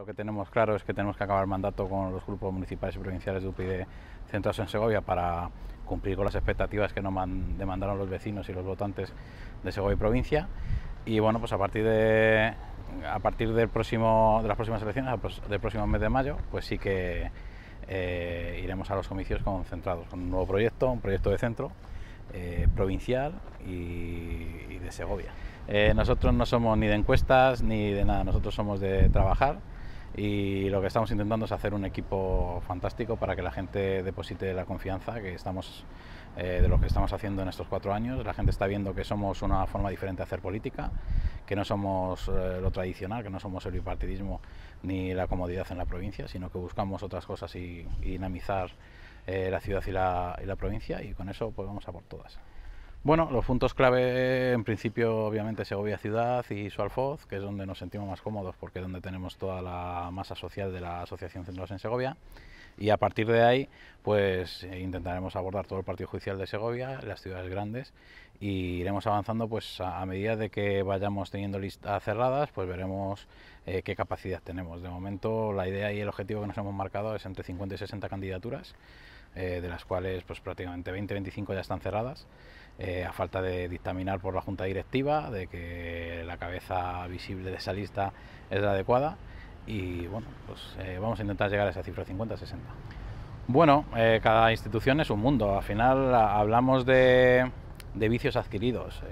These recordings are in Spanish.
Lo que tenemos claro es que tenemos que acabar el mandato con los grupos municipales y provinciales de UPyD centrados en Segovia para cumplir con las expectativas que nos demandaron los vecinos y los votantes de Segovia y provincia. Y bueno, pues a partir de, a partir del próximo, de las próximas elecciones, pues, del próximo mes de mayo, pues sí que eh, iremos a los comicios concentrados con un nuevo proyecto, un proyecto de centro eh, provincial y, de Segovia. Eh, nosotros no somos ni de encuestas ni de nada, nosotros somos de trabajar y lo que estamos intentando es hacer un equipo fantástico para que la gente deposite la confianza que estamos eh, de lo que estamos haciendo en estos cuatro años. La gente está viendo que somos una forma diferente de hacer política, que no somos eh, lo tradicional, que no somos el bipartidismo ni la comodidad en la provincia, sino que buscamos otras cosas y, dinamizar eh, la ciudad y la, y la provincia y con eso pues vamos a por todas. Bueno, los puntos clave en principio obviamente Segovia Ciudad y Sualfoz, que es donde nos sentimos más cómodos porque es donde tenemos toda la masa social de la Asociación Centros en Segovia y a partir de ahí pues intentaremos abordar todo el partido judicial de Segovia, las ciudades grandes y e iremos avanzando pues a, medida de que vayamos teniendo listas cerradas pues veremos eh, qué capacidad tenemos. De momento la idea y el objetivo que nos hemos marcado es entre 50 y 60 candidaturas eh, de las cuales pues prácticamente 20-25 ya están cerradas. Eh, a falta de dictaminar por la Junta Directiva de que la cabeza visible de esa lista es la adecuada. Y bueno, pues eh, vamos a intentar llegar a esa cifra 50-60. Bueno, eh, cada institución es un mundo. Al final ah, hablamos de, de vicios adquiridos.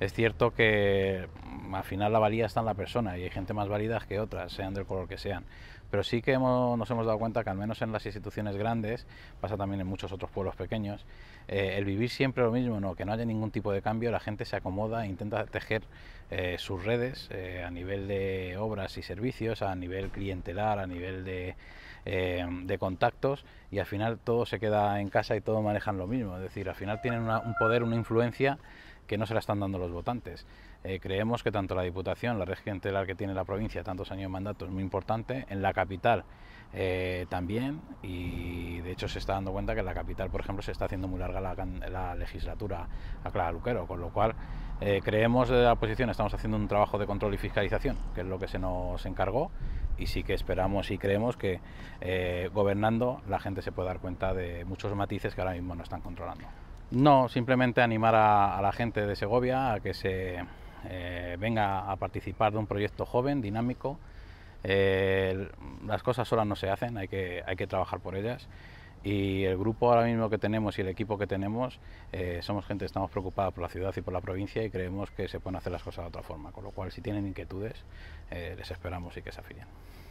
Es cierto que mm, al final la valía está en la persona y hay gente más válida que otras, sean del color que sean. Pero sí que nos hemos dado cuenta que al menos en las instituciones grandes, pasa también en muchos otros pueblos pequeños, eh, el vivir siempre lo mismo, no, que no haya ningún tipo de cambio, la gente se acomoda e intenta tejer eh, sus redes eh, a nivel de obras y servicios, a nivel clientelar, a nivel de, contactos y al final todo se queda en casa y todo manejan lo mismo. Es decir, al final tienen un poder, una influencia que no se la están dando los votantes. Eh, creemos que tanto la Diputación, la región, que tiene la provincia, tantos años de mandato, es muy importante. En la capital eh, también, y de hecho se está dando cuenta que en la capital, por ejemplo, se está haciendo muy larga la, legislatura a Clara Luquero, con lo cual eh, creemos de la oposición, estamos haciendo un trabajo de control y fiscalización, que es lo que se nos encargó, y sí que esperamos y creemos que gobernando la gente se puede dar cuenta de muchos matices que ahora mismo no están controlando. No, simplemente animar a, la gente de Segovia a que se eh, venga a participar de un proyecto joven, dinámico. Eh, las cosas solas no se hacen, hay que, trabajar por ellas y el grupo ahora mismo que tenemos y el equipo que tenemos, eh, somos gente que estamos preocupada por la ciudad y por la provincia y creemos que se pueden hacer las cosas de otra forma, con lo cual si tienen inquietudes, les esperamos y que se afilien.